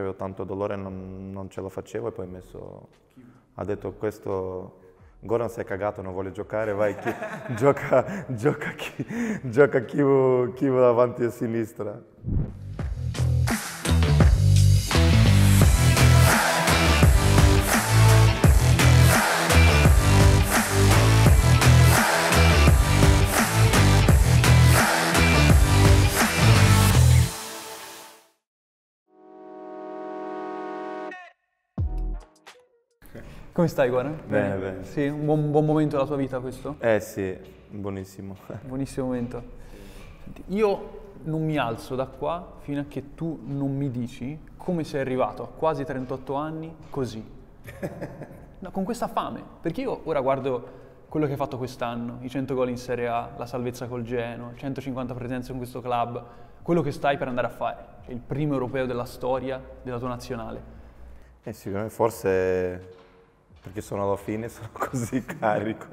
avevo cioè, tanto dolore non, non ce la facevo e poi messo, ha detto questo Goran si è cagato, non vuole giocare, vai, chi, gioca, gioca, chi, gioca chi, chi va davanti a sinistra. Come stai, Guara? Bene, bene. Sì, un buon, buon, momento della tua vita questo? Eh sì, buonissimo. Buonissimo momento. Senti, io non mi alzo da qua fino a che tu non mi dici come sei arrivato a quasi 38 anni così. No, con questa fame, perché io ora guardo quello che hai fatto quest'anno, i 100 gol in Serie A, la salvezza col Geno, 150 presenze in questo club, quello che stai per andare a fare, cioè il primo europeo della storia della tua nazionale. Eh, secondo eh, me forse perché sono alla fine sono così carico.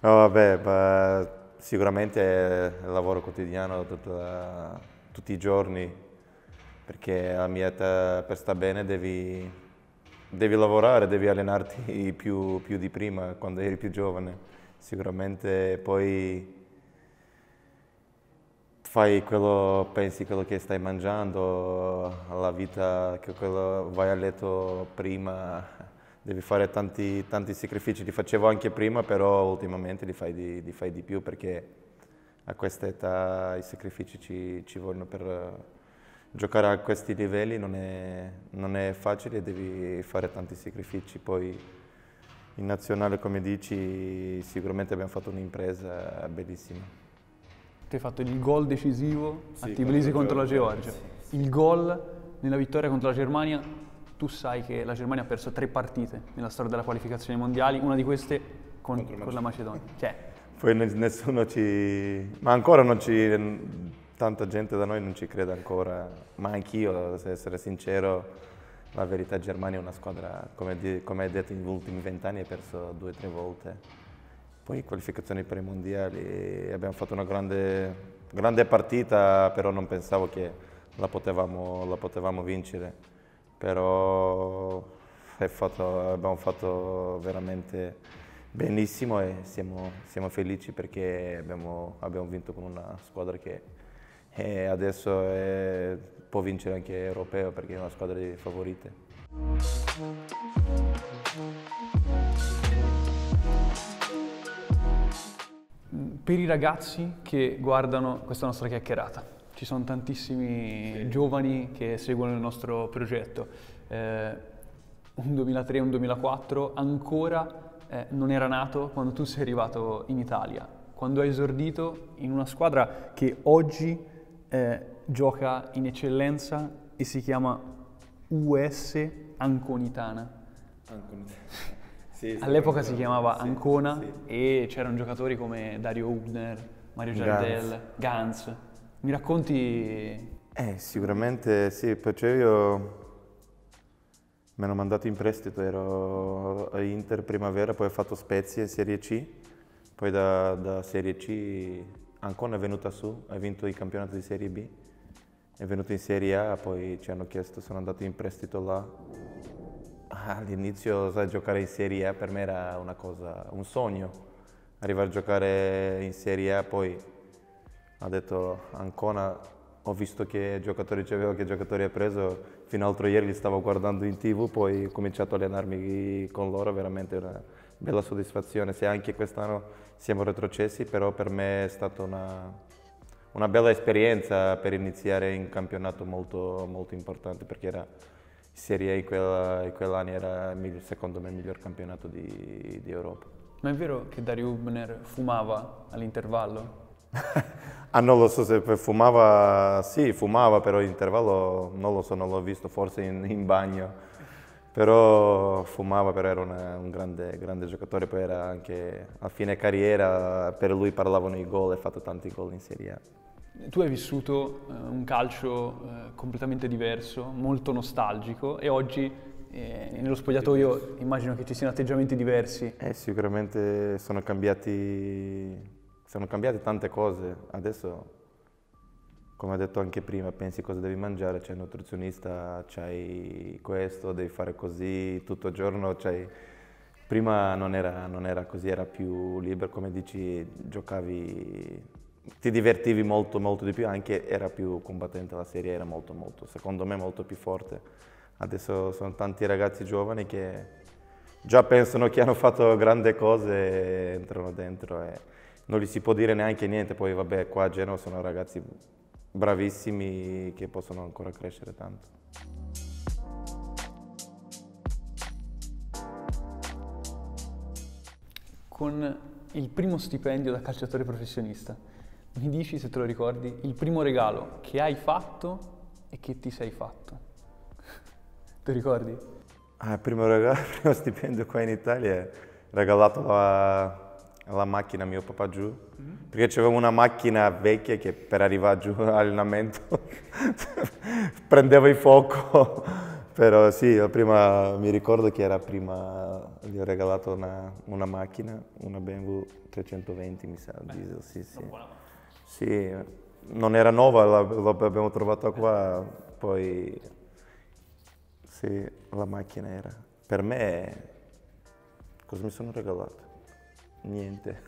No, vabbè, beh, sicuramente è il lavoro quotidiano tutta, tutti i giorni, perché alla mia età per star bene devi, devi, lavorare, devi allenarti più, più, di prima, quando eri più giovane. Sicuramente poi fai quello, pensi quello che stai mangiando, alla vita, che quello, vai a letto prima, devi fare tanti, tanti, sacrifici, li facevo anche prima, però ultimamente li fai di, li fai di più perché a questa età i sacrifici ci, ci vogliono per eh, giocare a questi livelli, non è, non è facile, devi fare tanti sacrifici. Poi in nazionale, come dici, sicuramente abbiamo fatto un'impresa bellissima. Tu hai fatto il gol decisivo sì, a Tbilisi contro la Georgia, sì, sì. il gol nella vittoria contro la Germania tu sai che la Germania ha perso tre partite nella storia della qualificazione mondiale, una di queste con, con la Macedonia. Cioè, poi nessuno ci... ma ancora non ci... tanta gente da noi non ci crede ancora, ma anch'io, se essere sincero, la verità Germania è una squadra, come, come hai detto, negli ultimi vent'anni ha perso due o tre volte. Poi qualificazioni per i mondiali, abbiamo fatto una grande, grande partita, però non pensavo che la potevamo, la potevamo vincere però fatto, abbiamo fatto veramente benissimo e siamo, siamo felici perché abbiamo, abbiamo, vinto con una squadra che adesso è, può vincere anche europeo perché è una squadra di favorite. Per i ragazzi che guardano questa nostra chiacchierata, ci sono tantissimi sì. giovani che seguono il nostro progetto. Eh, un 2003, un 2004 ancora eh, non era nato quando tu sei arrivato in Italia, quando hai esordito in una squadra che oggi eh, gioca in eccellenza e si chiama US Anconitana. Anconitana. Sì, All'epoca si chiamava sì, Ancona sì. e c'erano giocatori come Dario Hubner, Mario Giardel, Gans. Ganz. Mi racconti? Eh, sicuramente sì, perché cioè io mi hanno mandato in prestito, ero a Inter primavera, poi ho fatto Spezie Serie C, poi da, da Serie C Ancona è venuta su, ha vinto i campionati di Serie B, è venuto in Serie A, poi ci hanno chiesto, sono andato in prestito là. All'inizio sai, giocare in Serie A per me era una cosa, un sogno, arrivare a giocare in Serie A, poi ha detto Ancona ho visto che giocatori c'avevo, che giocatori ha preso, fino all'altro ieri li stavo guardando in tv, poi ho cominciato a allenarmi con loro, veramente una bella soddisfazione, se anche quest'anno siamo retrocessi, però per me è stata una, una bella esperienza per iniziare un campionato molto, molto importante, perché era Serie A in, quell'anno era secondo me il miglior campionato di, di Europa. Ma è vero che Dario Ubner fumava all'intervallo? Ah, non lo so se fumava, sì, fumava, però intervallo non lo so, non l'ho visto, forse in, in bagno. Però fumava, però era una, un grande, grande, giocatore, poi era anche a fine carriera, per lui parlavano i gol, ha fatto tanti gol in Serie A. Tu hai vissuto eh, un calcio eh, completamente diverso, molto nostalgico e oggi eh, nello spogliatoio immagino che ci siano atteggiamenti diversi. Eh, sicuramente sono cambiati sono cambiate tante cose, adesso come ho detto anche prima, pensi cosa devi mangiare, c'è il nutrizionista, c'hai questo, devi fare così, tutto il giorno Prima non era, non era, così, era più libero, come dici, giocavi, ti divertivi molto, molto di più, anche era più combattente la serie, era molto, molto, secondo me molto più forte. Adesso sono tanti ragazzi giovani che già pensano che hanno fatto grandi cose e entrano dentro. E non gli si può dire neanche niente, poi vabbè qua a Genova sono ragazzi bravissimi che possono ancora crescere tanto. Con il primo stipendio da calciatore professionista, mi dici se te lo ricordi il primo regalo che hai fatto e che ti sei fatto? Ti ricordi? Ah, il primo, regalo, il primo stipendio qua in Italia è regalato a la macchina mio papà giù, mm -hmm. perché c'avevo una macchina vecchia che per arrivare giù all'allenamento prendeva il fuoco, però sì, prima, mi ricordo che era prima, gli ho regalato una, una macchina, una BMW 320 mi sa, Beh, diesel, sì sì. Sì, non era nuova, l'abbiamo trovata eh. qua, poi sì, la macchina era. Per me, cosa mi sono regalato? niente.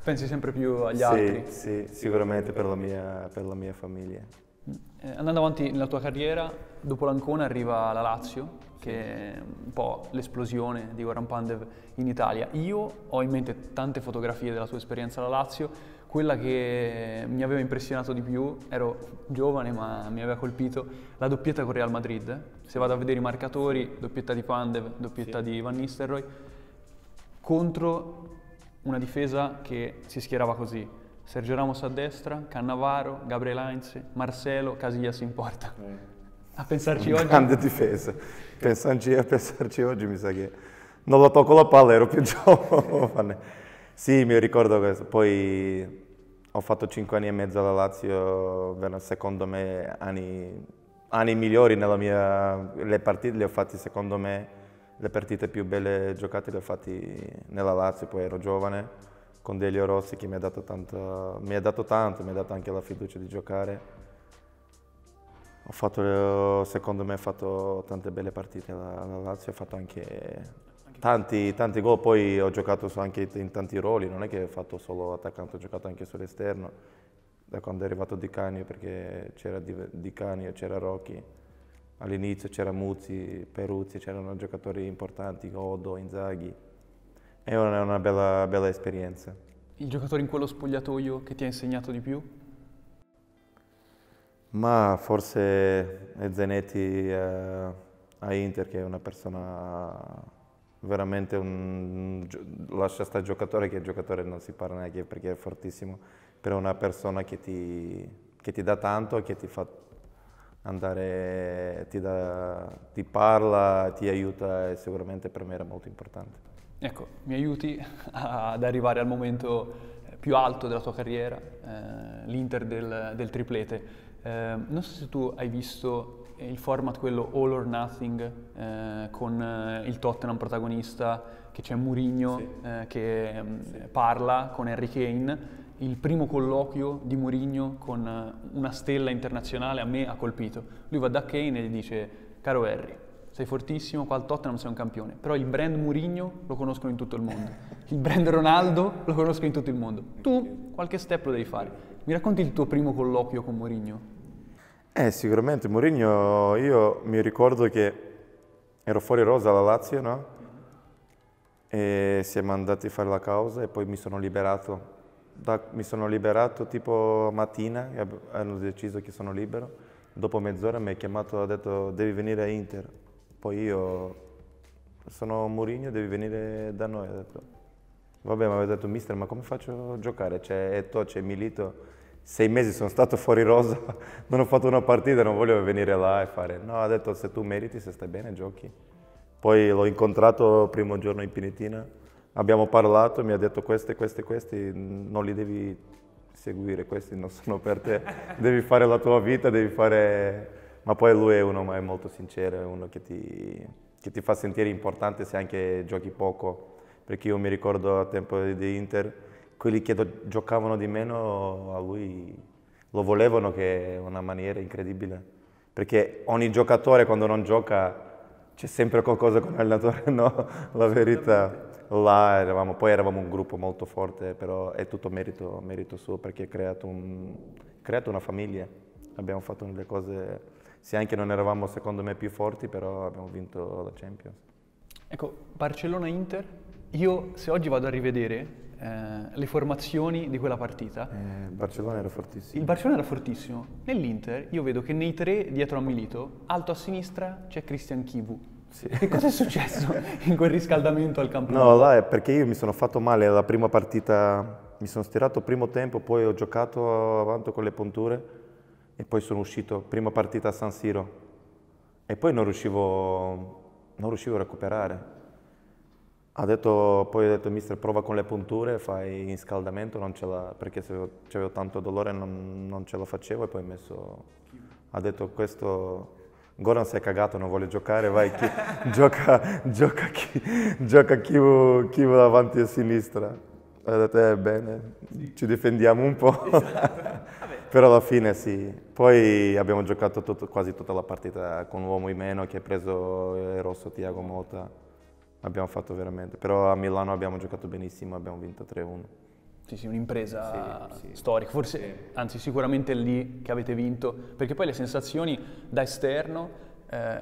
Pensi sempre più agli sì, altri? Sì, sicuramente per la mia, per la mia famiglia. Mm. Eh, andando avanti nella tua carriera, dopo l'Ancona arriva la Lazio, che è un po' l'esplosione di Goran Pandev in Italia. Io ho in mente tante fotografie della tua esperienza alla Lazio, quella che mi aveva impressionato di più, ero giovane ma mi aveva colpito, la doppietta con Real Madrid. Se vado a vedere i marcatori, doppietta di Pandev, doppietta sì. di Van Nistelrooy, contro una difesa che si schierava così. Sergio Ramos a destra, Cannavaro, Gabriel Heinz, Marcelo, Casillas in porta. A pensarci oggi... Grande difesa. Pensarci, a pensarci oggi mi sa che... Non lo tocco la palla, ero più giovane. sì, mi ricordo questo. Poi ho fatto 5 anni e mezzo alla Lazio, secondo me anni, anni migliori nella mia... Le partite le ho fatte secondo me le partite più belle giocate le ho fatte nella Lazio, poi ero giovane, con Delio Rossi che mi ha dato tanto, mi ha dato, tanto, mi ha dato anche la fiducia di giocare. Ho fatto, secondo me, ho fatto tante belle partite alla Lazio, ho fatto anche tanti, tanti gol, poi ho giocato anche in tanti ruoli, non è che ho fatto solo attaccante, ho giocato anche sull'esterno, da quando è arrivato Di Canio, perché c'era Di, Canio, c'era Rocchi all'inizio c'era Muzzi, Peruzzi, c'erano giocatori importanti, Godo, Inzaghi. È una, una bella, bella, esperienza. Il giocatore in quello spogliatoio che ti ha insegnato di più? Ma forse Zenetti eh, a Inter, che è una persona veramente un... lascia stare giocatore, che il giocatore non si parla neanche perché è fortissimo, però è una persona che ti, che ti dà tanto e che ti fa andare, ti, da, ti parla, ti aiuta e sicuramente per me era molto importante. Ecco, mi aiuti ad arrivare al momento eh, più alto della tua carriera, eh, l'Inter del, del, triplete. Eh, non so se tu hai visto il format quello All or Nothing eh, con eh, il Tottenham protagonista, che c'è Mourinho sì. Eh, che mm, sì. parla con Harry Kane il primo colloquio di Mourinho con eh, una stella internazionale a me ha colpito. Lui va da Kane e gli dice, caro Harry, sei fortissimo, qua al Tottenham sei un campione, però il brand Mourinho lo conoscono in tutto il mondo, il brand Ronaldo lo conoscono in tutto il mondo, tu qualche step lo devi fare. Mi racconti il tuo primo colloquio con Mourinho? Eh, sicuramente, Mourinho, io mi ricordo che ero fuori rosa alla Lazio, no? E siamo andati a fare la causa e poi mi sono liberato da, mi sono liberato tipo mattina, hanno deciso che sono libero, dopo mezz'ora mi ha chiamato e ha detto devi venire a Inter, poi io sono Mourinho, devi venire da noi, ho detto vabbè mi aveva detto mister ma come faccio a giocare, c'è Eto, c'è Milito, sei mesi sono stato fuori rosa, non ho fatto una partita, non volevo venire là e fare, no ha detto se tu meriti, se stai bene giochi. Poi l'ho incontrato il primo giorno in Pinitina abbiamo parlato, mi ha detto queste, queste, queste, non li devi seguire, questi non sono per te, devi fare la tua vita, devi fare... Ma poi lui è uno è molto sincero, è uno che ti, che ti fa sentire importante se anche giochi poco, perché io mi ricordo a tempo di Inter, quelli che giocavano di meno a lui lo volevano che è una maniera incredibile, perché ogni giocatore quando non gioca c'è sempre qualcosa con l'allenatore, no? La verità là eravamo, poi eravamo un gruppo molto forte, però è tutto merito, merito suo perché ha creato, un, creato, una famiglia. Abbiamo fatto delle cose, se anche non eravamo secondo me più forti, però abbiamo vinto la Champions. Ecco, Barcellona-Inter, io se oggi vado a rivedere eh, le formazioni di quella partita... Eh, Barcellona era fortissimo. Il Barcellona era fortissimo. Nell'Inter io vedo che nei tre dietro a Milito, alto a sinistra, c'è Christian Kivu sì. Che cosa è successo in quel riscaldamento al campionato? No, là è perché io mi sono fatto male alla prima partita, mi sono stirato primo tempo, poi ho giocato avanti con le punture e poi sono uscito, prima partita a San Siro. E poi non riuscivo, non riuscivo a recuperare. Detto, poi ho detto, mister, prova con le punture, fai in riscaldamento, perché se avevo tanto dolore non, non ce la facevo e poi messo, ha detto questo Goran si è cagato, non vuole giocare, vai, chi, gioca, gioca, chi, gioca chi, chi va davanti a sinistra. Ho detto, eh, bene, ci difendiamo un po'. Esatto. Però alla fine sì. Poi abbiamo giocato tutto, quasi tutta la partita con l'uomo in meno che ha preso il eh, rosso Tiago Mota. Abbiamo fatto veramente. Però a Milano abbiamo giocato benissimo, abbiamo vinto 3-1. Sì, sì, un'impresa sì, sì. storica, forse, anzi sicuramente lì che avete vinto, perché poi le sensazioni da esterno eh,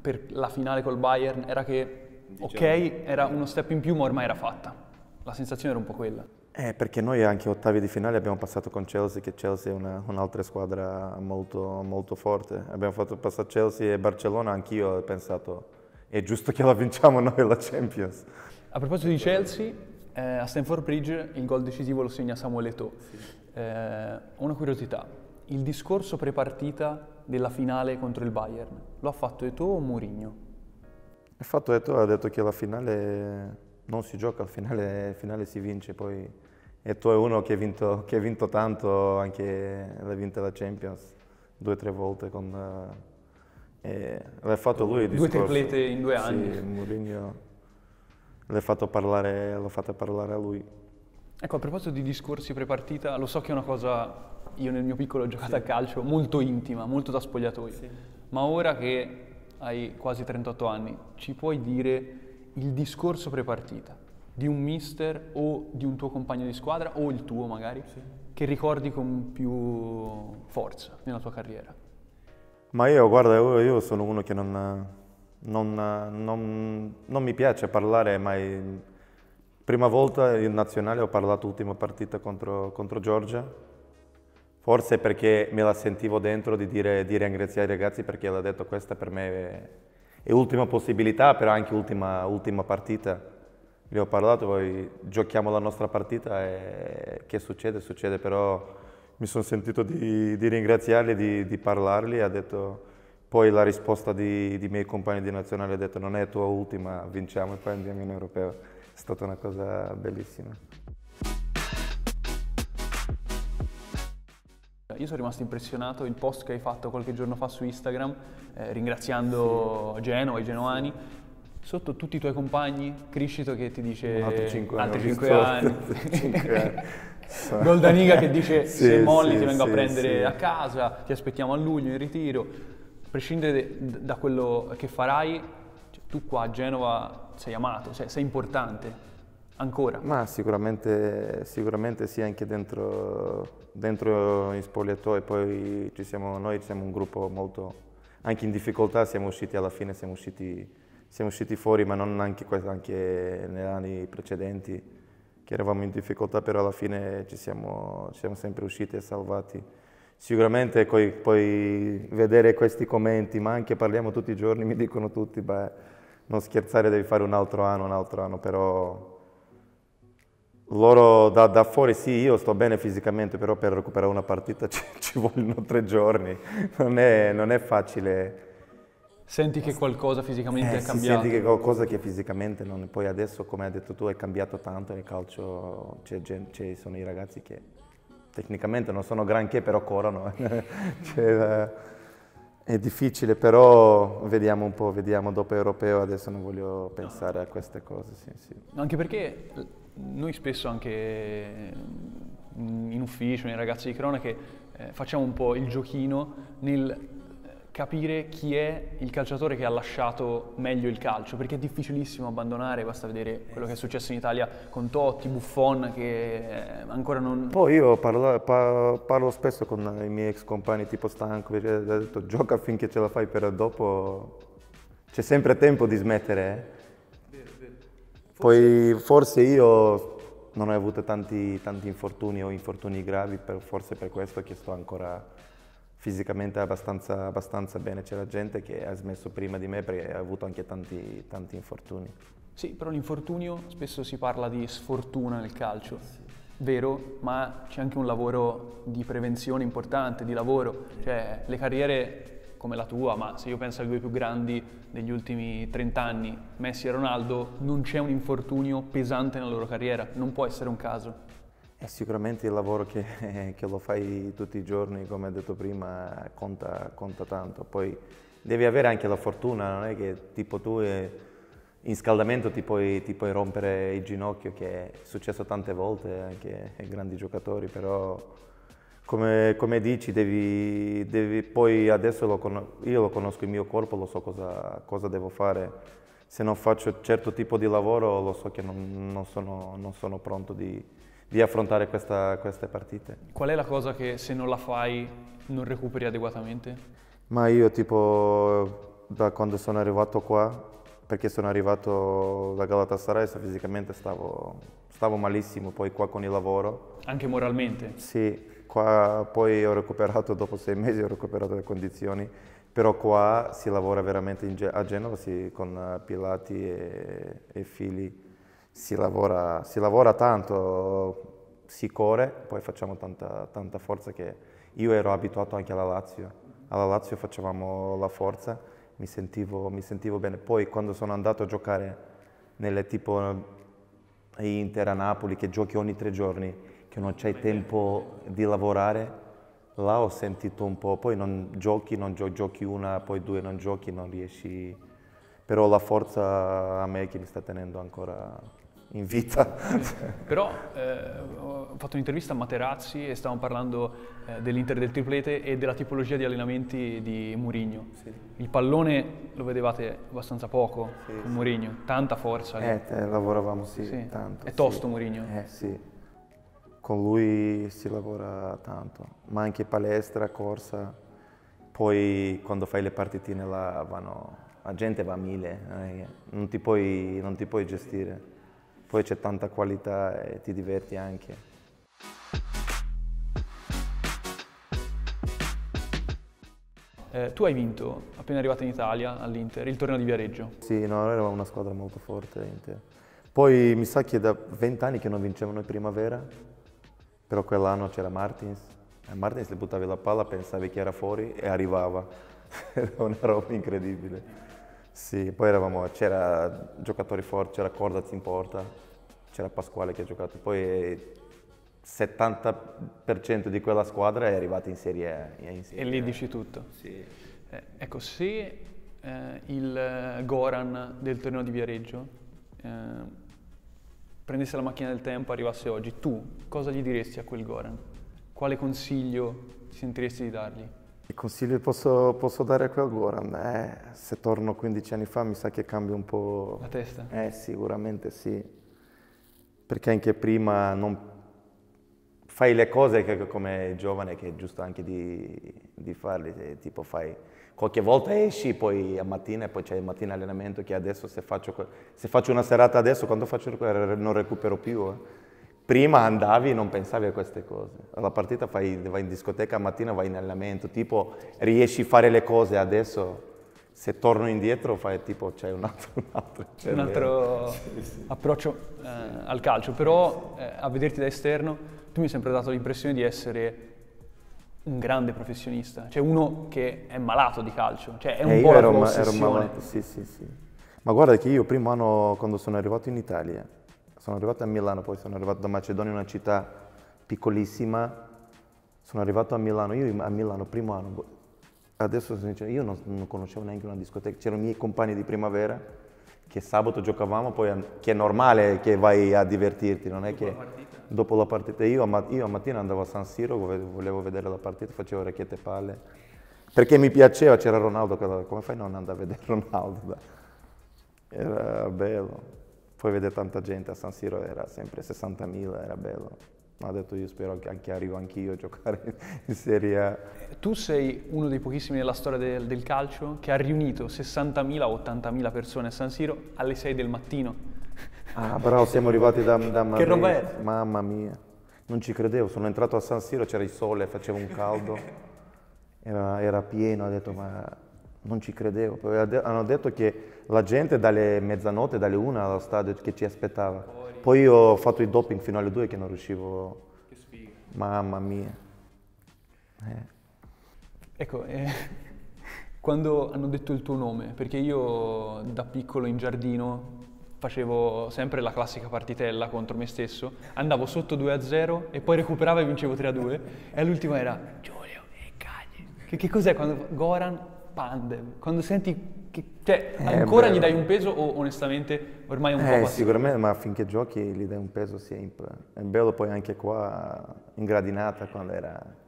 per la finale col Bayern era che, diciamo, ok, era uno step in più, ma ormai era fatta. La sensazione era un po' quella. Eh, perché noi anche ottavi di finale abbiamo passato con Chelsea, che Chelsea è una, un'altra squadra molto, molto forte. Abbiamo fatto passare Chelsea e Barcellona, anch'io ho pensato, è giusto che la vinciamo noi la Champions. A proposito di Chelsea, eh, a Stanford Bridge il gol decisivo lo segna Samuele Eto'o. Sì. Eh, una curiosità, il discorso prepartita della finale contro il Bayern, lo ha fatto Eto'o o Mourinho? Il fatto è Eto'o, ha detto che la finale non si gioca, la finale, finale si vince, poi Eto'o è uno che ha vinto, che ha vinto tanto, anche l'ha vinta la Champions due o tre volte con... Uh, eh, l'ha fatto lui il discorso. Due triplete in due anni. Sì, Mourinho l'ho fatto parlare, parlare a lui. Ecco, a proposito di discorsi prepartita, lo so che è una cosa, io nel mio piccolo ho giocato sì. a calcio, molto intima, molto da spogliatoio, sì. ma ora che hai quasi 38 anni, ci puoi dire il discorso prepartita di un mister o di un tuo compagno di squadra, o il tuo magari, sì. che ricordi con più forza nella tua carriera? Ma io, guarda, io sono uno che non non, non, non mi piace parlare, mai. prima volta in nazionale ho parlato l'ultima partita contro, contro Giorgia, forse perché me la sentivo dentro di, dire, di ringraziare i ragazzi perché l'ha detto questa per me è, è l'ultima possibilità, però anche l'ultima, ultima partita. Gli ho parlato, poi giochiamo la nostra partita e che succede? Succede, però mi sono sentito di, di ringraziarli, di, di parlarli, ha detto poi la risposta di, di miei compagni di nazionale ha detto non è tua ultima, vinciamo e poi andiamo in Europeo. È stata una cosa bellissima. Io sono rimasto impressionato il post che hai fatto qualche giorno fa su Instagram, eh, ringraziando sì. Genova, i genoani, sotto tutti i tuoi compagni, Criscito che ti dice altri 5 anni, Goldaniga che dice sì, se molli sì, ti vengo sì, a prendere a casa, ti aspettiamo a luglio in ritiro prescindere da quello che farai, cioè, tu qua a Genova sei amato, cioè, sei importante ancora. Ma sicuramente, sicuramente sì, anche dentro, dentro in spogliatoio, poi ci siamo, noi siamo un gruppo molto, anche in difficoltà siamo usciti alla fine, siamo usciti, siamo usciti fuori, ma non anche, anche negli anni precedenti, che eravamo in difficoltà, però alla fine ci siamo, ci siamo sempre usciti e salvati. Sicuramente coi, poi vedere questi commenti, ma anche parliamo tutti i giorni, mi dicono tutti, beh, non scherzare, devi fare un altro anno, un altro anno, però loro da, da fuori sì, io sto bene fisicamente, però per recuperare una partita ci, ci vogliono tre giorni, non è, non è, facile. Senti che qualcosa fisicamente eh, è cambiato? Senti che qualcosa che fisicamente non... Poi adesso, come hai detto tu, è cambiato tanto nel calcio, ci sono i ragazzi che tecnicamente non sono granché, però corrono. cioè, eh, è difficile, però vediamo un po', vediamo dopo europeo, adesso non voglio pensare a queste cose. Sì, sì. Anche perché eh, noi spesso anche mm, in ufficio, nei ragazzi di cronache, eh, facciamo un po' il giochino nel capire chi è il calciatore che ha lasciato meglio il calcio, perché è difficilissimo abbandonare, basta vedere quello che è successo in Italia con Totti, Buffon, che eh, ancora non... Poi io parlo, parlo spesso con i miei ex compagni tipo Stanco, ho detto gioca finché ce la fai, però dopo c'è sempre tempo di smettere. Eh? Poi forse io non ho avuto tanti, tanti infortuni o infortuni gravi, per, forse per questo ho chiesto ancora fisicamente abbastanza, abbastanza bene, c'era gente che ha smesso prima di me perché ha avuto anche tanti, tanti infortuni. Sì, però l'infortunio spesso si parla di sfortuna nel calcio, sì. vero, ma c'è anche un lavoro di prevenzione importante, di lavoro, cioè le carriere come la tua, ma se io penso ai due più grandi degli ultimi 30 anni, Messi e Ronaldo, non c'è un infortunio pesante nella loro carriera, non può essere un caso sicuramente il lavoro che, che, lo fai tutti i giorni, come ho detto prima, conta, conta, tanto. Poi devi avere anche la fortuna, non è che tipo tu eh, in scaldamento ti puoi, ti puoi rompere il ginocchio, che è successo tante volte anche ai grandi giocatori, però come, come dici, devi, devi, poi adesso lo, io lo conosco il mio corpo, lo so cosa, cosa, devo fare. Se non faccio certo tipo di lavoro lo so che non, non, sono, non sono pronto di di affrontare questa, queste partite. Qual è la cosa che se non la fai non recuperi adeguatamente? Ma io tipo da quando sono arrivato qua, perché sono arrivato da Galatasaray, fisicamente stavo, stavo malissimo, poi qua con il lavoro. Anche moralmente? Sì, qua poi ho recuperato, dopo sei mesi ho recuperato le condizioni, però qua si lavora veramente a Genova sì, con eh, pilati e, e fili si lavora, si lavora tanto, si corre, poi facciamo tanta, tanta forza che io ero abituato anche alla Lazio, alla Lazio facevamo la forza, mi sentivo, mi sentivo bene. Poi quando sono andato a giocare nelle tipo Inter a Napoli, che giochi ogni tre giorni, che non c'hai tempo di lavorare, là ho sentito un po', poi non giochi, non giochi, giochi una, poi due non giochi, non riesci però la forza a me che mi sta tenendo ancora in vita. Però eh, ho fatto un'intervista a Materazzi e stavamo parlando eh, dell'Inter del triplete e della tipologia di allenamenti di Mourinho. Sì. Il pallone lo vedevate abbastanza poco sì, con sì. Mourinho, tanta forza. Eh, lavoravamo sì, sì, tanto. È tosto Mourinho. Eh sì, con lui si lavora tanto, ma anche palestra, corsa. Poi quando fai le partitine là vanno, la gente va a mille, eh, non ti puoi, non ti puoi gestire poi c'è tanta qualità e ti diverti anche. Eh, tu hai vinto, appena arrivato in Italia, all'Inter, il torneo di Viareggio. Sì, no, eravamo una squadra molto forte all'Inter. Poi mi sa che da vent'anni che non vincevano in primavera, però quell'anno c'era Martins. A eh, Martins le buttavi la palla, pensavi che era fuori e arrivava. era una roba incredibile. Sì, poi eravamo, c'era giocatori forti, c'era Cordaz in porta, c'era Pasquale che ha giocato, poi il 70% di quella squadra è arrivata in Serie A. In serie e lì dici tutto. Sì. Eh, ecco, se eh, il eh, Goran del torneo di Viareggio eh, prendesse la macchina del tempo e arrivasse oggi, tu cosa gli diresti a quel Goran? Quale consiglio ti sentiresti di dargli? Che consiglio posso, posso dare qui a Goran? Eh, se torno 15 anni fa mi sa che cambia un po'... La testa? Eh, sicuramente sì. Perché anche prima non fai le cose che, come giovane che è giusto anche di, di farle, eh, tipo fai qualche volta esci, poi a mattina e poi c'è il mattino allenamento che adesso se faccio, se faccio, una serata adesso quando faccio non recupero più. Eh prima andavi e non pensavi a queste cose. La partita fai, vai in discoteca mattina, vai in allenamento, tipo riesci a fare le cose adesso. Se torno indietro fai tipo c'è un altro, un altro, un altro sì, sì. approccio eh, al calcio, però eh, a vederti da esterno tu mi hai sempre dato l'impressione di essere un grande professionista, cioè uno che è malato di calcio, cioè è un eh, po' ero, la tua ma, ero malato, sì, sì, sì. Ma guarda che io primo anno quando sono arrivato in Italia sono arrivato a Milano, poi sono arrivato da Macedonia, una città piccolissima. Sono arrivato a Milano, io a Milano, primo anno, boh, adesso io non, non conoscevo neanche una discoteca, c'erano i miei compagni di primavera che sabato giocavamo, poi che è normale che vai a divertirti, non è dopo che... La Dopo la partita. Io a, io a mattina andavo a San Siro, volevo vedere la partita, facevo orecchiette e palle, perché mi piaceva, c'era Ronaldo, come fai a non andare a vedere Ronaldo? Era bello poi vedere tanta gente a San Siro era sempre 60.000, era bello. Ma ha detto io spero che anche arrivo anch'io a giocare in Serie A. Eh, tu sei uno dei pochissimi nella storia del, del calcio che ha riunito 60.000 o 80.000 persone a San Siro alle 6 del mattino. Ah bravo, siamo arrivati da, da Madrid. Che roba è? Mamma mia, non ci credevo, sono entrato a San Siro, c'era il sole, faceva un caldo, era, era pieno, ha detto ma non ci credevo. Hanno detto che la gente dalle mezzanotte, dalle una allo stadio che ci aspettava. Poi ho fatto il doping fino alle due che non riuscivo. Che sfiga. Mamma mia. Eh. Ecco, eh, quando hanno detto il tuo nome, perché io da piccolo in giardino facevo sempre la classica partitella contro me stesso, andavo sotto 2 0 e poi recuperavo e vincevo 3 2 e l'ultima era Giulio e Cagne. Che, che cos'è quando Goran Pandem, quando senti che cioè, eh, ancora beh, gli dai un peso o onestamente ormai è un eh, po' passato? Sicuramente, ma finché giochi gli dai un peso sempre. È bello poi anche qua in gradinata quando era...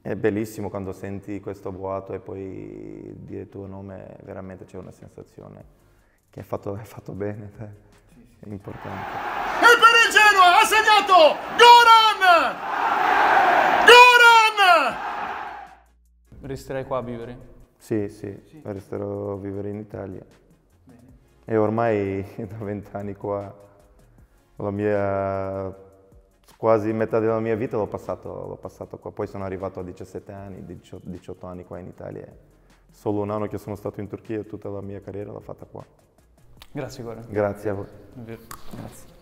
È bellissimo quando senti questo vuoto e poi dire il tuo nome, veramente c'è una sensazione che hai fatto, fatto bene, te. Eh. è importante. E per il Genoa ha segnato Goran! Goran! Resterai qua a vivere? Sì, sì, sì. resterò a vivere in Italia. Bene. E ormai da vent'anni qua, la mia, quasi metà della mia vita l'ho passato, passato, qua. Poi sono arrivato a 17 anni, 18 anni qua in Italia. Solo un anno che sono stato in Turchia e tutta la mia carriera l'ho fatta qua. Grazie Gore. Grazie a voi. Grazie.